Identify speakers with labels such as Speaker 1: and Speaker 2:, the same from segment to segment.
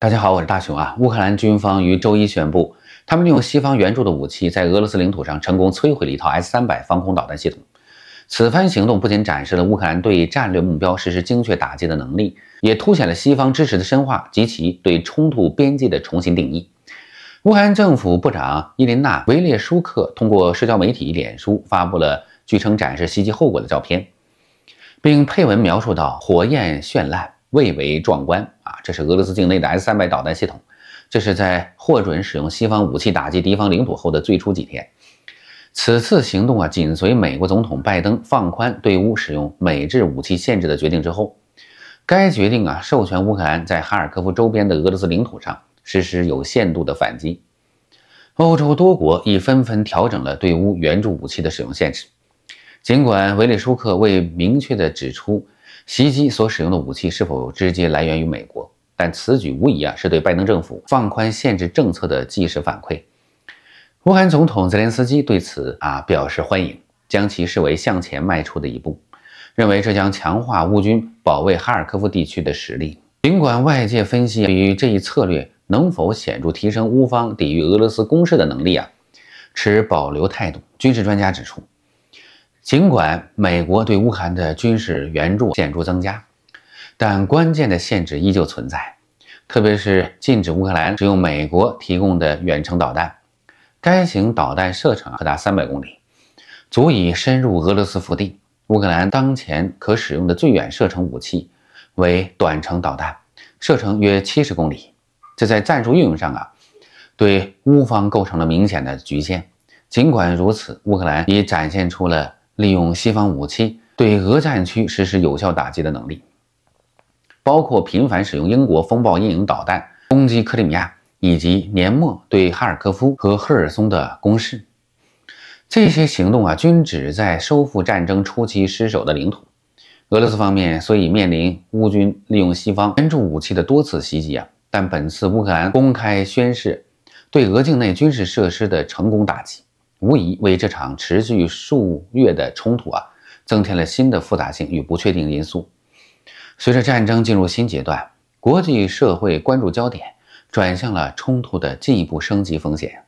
Speaker 1: 大家好，我是大雄啊。乌克兰军方于周一宣布，他们利用西方援助的武器，在俄罗斯领土上成功摧毁了一套 S-300 防空导弹系统。此番行动不仅展示了乌克兰对战略目标实施精确打击的能力，也凸显了西方支持的深化及其对冲突边界的重新定义。乌克兰政府部长伊琳娜·维列舒克通过社交媒体脸书发布了据称展示袭击后果的照片，并配文描述到：“火焰绚烂。”蔚为壮观啊！这是俄罗斯境内的 S-300 导弹系统，这是在获准使用西方武器打击敌方领土后的最初几天。此次行动啊，紧随美国总统拜登放宽对乌使用美制武器限制的决定之后。该决定啊，授权乌克兰在哈尔科夫周边的俄罗斯领土上实施有限度的反击。欧洲多国已纷纷调整了对乌援助武器的使用限制。尽管维利舒克未明确地指出。袭击所使用的武器是否直接来源于美国？但此举无疑啊是对拜登政府放宽限制政策的即时反馈。乌克兰总统泽连斯基对此啊表示欢迎，将其视为向前迈出的一步，认为这将强化乌军保卫哈尔科夫地区的实力。尽管外界分析对于这一策略能否显著提升乌方抵御俄罗斯攻势的能力啊持保留态度，军事专家指出。尽管美国对乌克兰的军事援助显著增加，但关键的限制依旧存在，特别是禁止乌克兰使用美国提供的远程导弹。该型导弹射程可达三百公里，足以深入俄罗斯腹地。乌克兰当前可使用的最远射程武器为短程导弹，射程约七十公里。这在战术运用上啊，对乌方构成了明显的局限。尽管如此，乌克兰已展现出了。利用西方武器对俄战区实施有效打击的能力，包括频繁使用英国“风暴阴影”导弹攻击克里米亚，以及年末对哈尔科夫和赫尔松的攻势。这些行动啊，均旨在收复战争初期失守的领土。俄罗斯方面所以面临乌军利用西方援助武器的多次袭击啊，但本次乌克兰公开宣誓对俄境内军事设施的成功打击。无疑为这场持续数月的冲突啊，增添了新的复杂性与不确定因素。随着战争进入新阶段，国际社会关注焦点转向了冲突的进一步升级风险，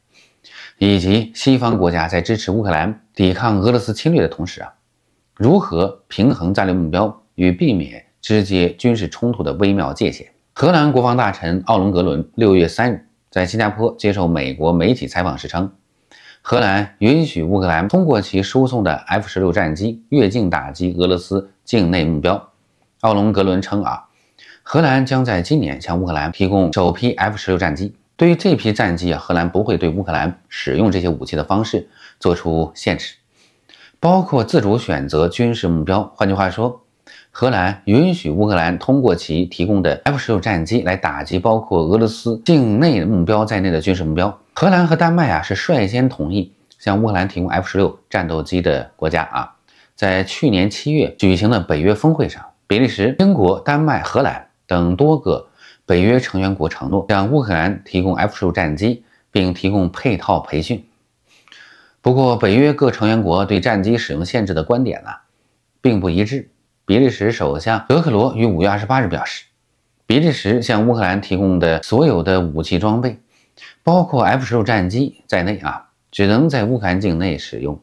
Speaker 1: 以及西方国家在支持乌克兰抵抗俄罗斯侵略的同时啊，如何平衡战略目标与避免直接军事冲突的微妙界限。荷兰国防大臣奥隆格伦六月三日在新加坡接受美国媒体采访时称。荷兰允许乌克兰通过其输送的 F 十六战机越境打击俄罗斯境内目标。奥隆格伦称啊，荷兰将在今年向乌克兰提供首批 F 十六战机。对于这批战机啊，荷兰不会对乌克兰使用这些武器的方式做出限制，包括自主选择军事目标。换句话说，荷兰允许乌克兰通过其提供的 F 十六战机来打击包括俄罗斯境内的目标在内的军事目标。荷兰和丹麦啊是率先同意向乌克兰提供 F 十六战斗机的国家啊，在去年七月举行的北约峰会上，比利时、英国、丹麦、荷兰等多个北约成员国承诺向乌克兰提供 F 十六战机，并提供配套培训。不过，北约各成员国对战机使用限制的观点呢，并不一致。比利时首相德克罗于五月二十八日表示，比利时向乌克兰提供的所有的武器装备。包括 f 1六战机在内啊，只能在乌克兰境内使用。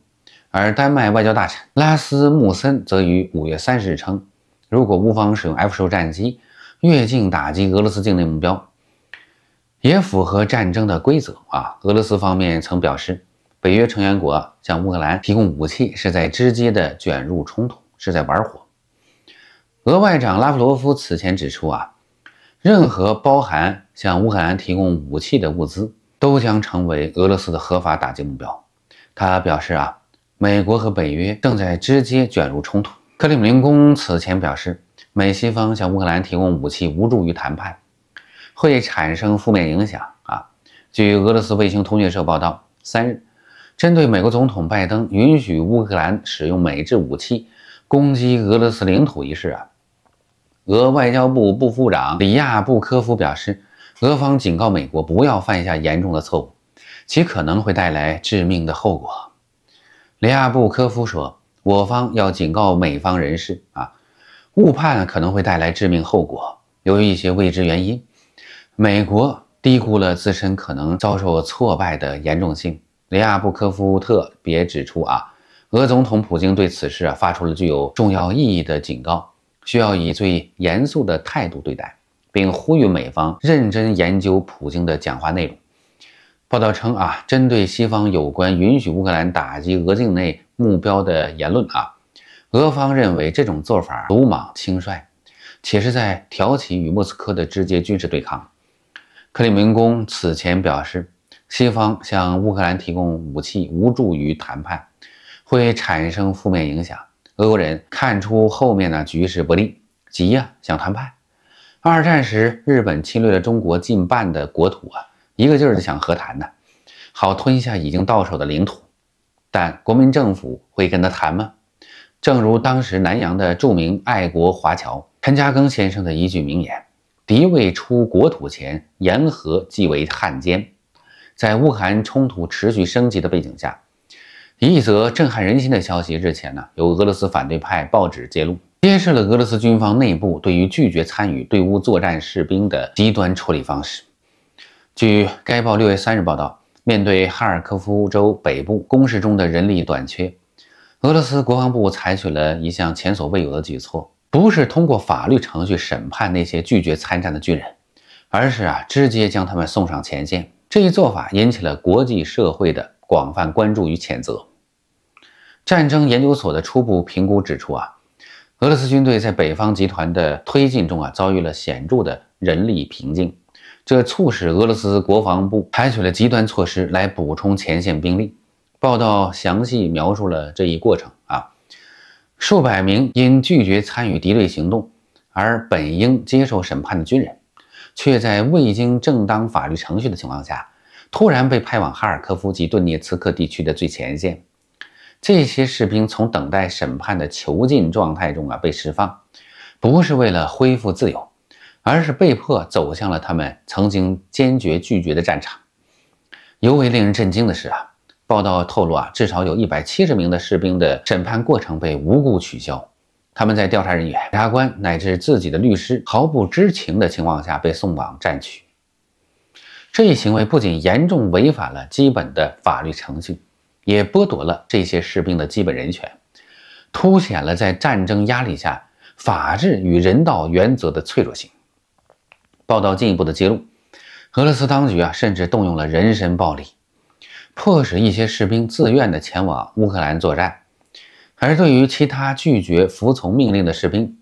Speaker 1: 而丹麦外交大臣拉斯穆森则于五月三十日称，如果乌方使用 f 1六战机越境打击俄罗斯境内目标，也符合战争的规则啊。俄罗斯方面曾表示，北约成员国向乌克兰提供武器是在直接的卷入冲突，是在玩火。俄外长拉夫罗夫此前指出啊。任何包含向乌克兰提供武器的物资，都将成为俄罗斯的合法打击目标。他表示啊，美国和北约正在直接卷入冲突。克里姆林宫此前表示，美西方向乌克兰提供武器无助于谈判，会产生负面影响啊。据俄罗斯卫星通讯社报道，三日，针对美国总统拜登允许乌克兰使用美制武器攻击俄罗斯领土一事啊。俄外交部副部长里亚布科夫表示，俄方警告美国不要犯下严重的错误，其可能会带来致命的后果。里亚布科夫说：“我方要警告美方人士，啊，误判可能会带来致命后果。由于一些未知原因，美国低估了自身可能遭受挫败的严重性。”里亚布科夫特别指出，啊，俄总统普京对此事啊发出了具有重要意义的警告。需要以最严肃的态度对待，并呼吁美方认真研究普京的讲话内容。报道称，啊，针对西方有关允许乌克兰打击俄境内目标的言论，啊，俄方认为这种做法鲁莽轻率，且是在挑起与莫斯科的直接军事对抗。克里明宫此前表示，西方向乌克兰提供武器无助于谈判，会产生负面影响。俄国人看出后面呢局势不利，急呀想谈判。二战时日本侵略了中国近半的国土啊，一个劲儿的想和谈呢，好吞下已经到手的领土。但国民政府会跟他谈吗？正如当时南洋的著名爱国华侨陈嘉庚先生的一句名言：“敌未出国土前，言和即为汉奸。”在乌克兰冲突持续升级的背景下。一则震撼人心的消息，日前呢由俄罗斯反对派报纸揭露，揭示了俄罗斯军方内部对于拒绝参与对乌作战士兵的极端处理方式。据该报六月三日报道，面对哈尔科夫州北部攻势中的人力短缺，俄罗斯国防部采取了一项前所未有的举措，不是通过法律程序审判那些拒绝参战的军人，而是啊直接将他们送上前线。这一做法引起了国际社会的。广泛关注与谴责。战争研究所的初步评估指出，啊，俄罗斯军队在北方集团的推进中，啊，遭遇了显著的人力瓶颈，这促使俄罗斯国防部采取了极端措施来补充前线兵力。报道详细描述了这一过程，啊，数百名因拒绝参与敌对行动而本应接受审判的军人，却在未经正当法律程序的情况下。突然被派往哈尔科夫及顿涅茨克地区的最前线，这些士兵从等待审判的囚禁状态中啊被释放，不是为了恢复自由，而是被迫走向了他们曾经坚决拒绝的战场。尤为令人震惊的是啊，报道透露啊，至少有一百七十名的士兵的审判过程被无故取消，他们在调查人员、检察官乃至自己的律师毫不知情的情况下被送往战区。这一行为不仅严重违反了基本的法律程序，也剥夺了这些士兵的基本人权，凸显了在战争压力下法治与人道原则的脆弱性。报道进一步的揭露，俄罗斯当局啊，甚至动用了人身暴力，迫使一些士兵自愿的前往乌克兰作战；而对于其他拒绝服从命令的士兵，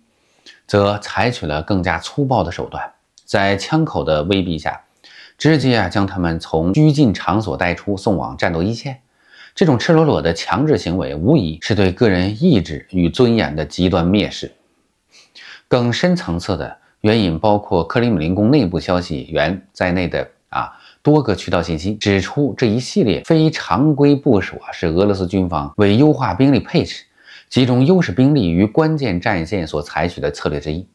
Speaker 1: 则采取了更加粗暴的手段，在枪口的威逼下。直接啊，将他们从拘禁场所带出，送往战斗一线，这种赤裸裸的强制行为，无疑是对个人意志与尊严的极端蔑视。更深层次的原因，包括克里姆林宫内部消息源在内的啊多个渠道信息指出，这一系列非常规部署啊，是俄罗斯军方为优化兵力配置，集中优势兵力于关键战线所采取的策略之一。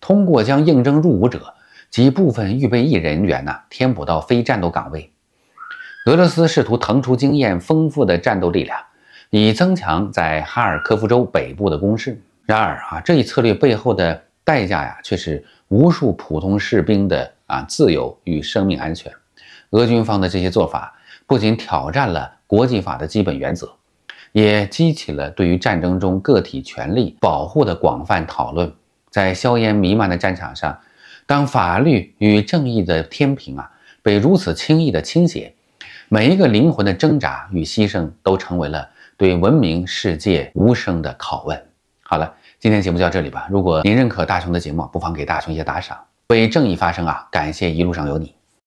Speaker 1: 通过将应征入伍者。及部分预备役人员呢，填补到非战斗岗位。俄罗斯试图腾出经验丰富的战斗力量，以增强在哈尔科夫州北部的攻势。然而啊，这一策略背后的代价呀，却是无数普通士兵的啊自由与生命安全。俄军方的这些做法不仅挑战了国际法的基本原则，也激起了对于战争中个体权利保护的广泛讨论。在硝烟弥漫的战场上。当法律与正义的天平啊，被如此轻易的倾斜，每一个灵魂的挣扎与牺牲，都成为了对文明世界无声的拷问。好了，今天节目就到这里吧。如果您认可大雄的节目，不妨给大雄一些打赏，为正义发声啊！感谢一路上有你。